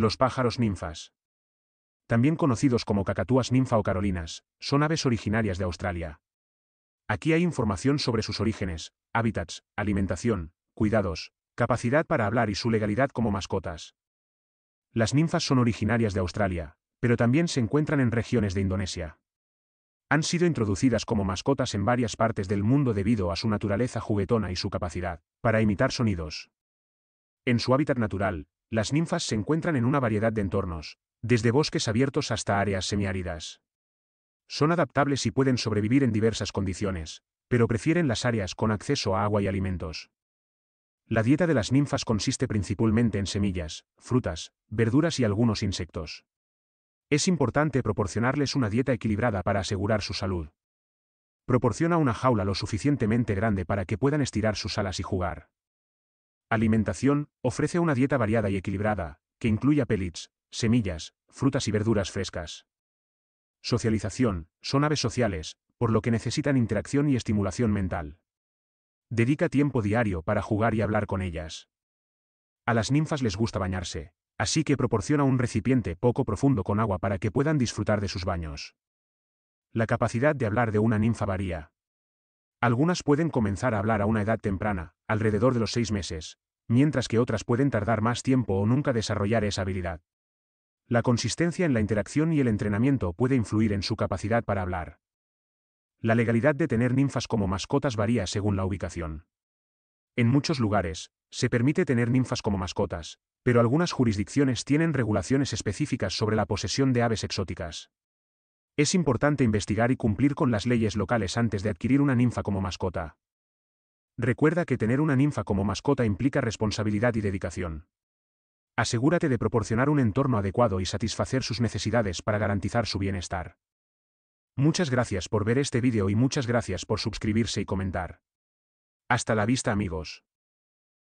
Los pájaros ninfas. También conocidos como cacatúas ninfa o carolinas, son aves originarias de Australia. Aquí hay información sobre sus orígenes, hábitats, alimentación, cuidados, capacidad para hablar y su legalidad como mascotas. Las ninfas son originarias de Australia, pero también se encuentran en regiones de Indonesia. Han sido introducidas como mascotas en varias partes del mundo debido a su naturaleza juguetona y su capacidad para imitar sonidos. En su hábitat natural, las ninfas se encuentran en una variedad de entornos, desde bosques abiertos hasta áreas semiáridas. Son adaptables y pueden sobrevivir en diversas condiciones, pero prefieren las áreas con acceso a agua y alimentos. La dieta de las ninfas consiste principalmente en semillas, frutas, verduras y algunos insectos. Es importante proporcionarles una dieta equilibrada para asegurar su salud. Proporciona una jaula lo suficientemente grande para que puedan estirar sus alas y jugar. Alimentación, ofrece una dieta variada y equilibrada, que incluya pellets, semillas, frutas y verduras frescas. Socialización, son aves sociales, por lo que necesitan interacción y estimulación mental. Dedica tiempo diario para jugar y hablar con ellas. A las ninfas les gusta bañarse, así que proporciona un recipiente poco profundo con agua para que puedan disfrutar de sus baños. La capacidad de hablar de una ninfa varía, algunas pueden comenzar a hablar a una edad temprana, alrededor de los seis meses, mientras que otras pueden tardar más tiempo o nunca desarrollar esa habilidad. La consistencia en la interacción y el entrenamiento puede influir en su capacidad para hablar. La legalidad de tener ninfas como mascotas varía según la ubicación. En muchos lugares, se permite tener ninfas como mascotas, pero algunas jurisdicciones tienen regulaciones específicas sobre la posesión de aves exóticas. Es importante investigar y cumplir con las leyes locales antes de adquirir una ninfa como mascota. Recuerda que tener una ninfa como mascota implica responsabilidad y dedicación. Asegúrate de proporcionar un entorno adecuado y satisfacer sus necesidades para garantizar su bienestar. Muchas gracias por ver este vídeo y muchas gracias por suscribirse y comentar. Hasta la vista amigos.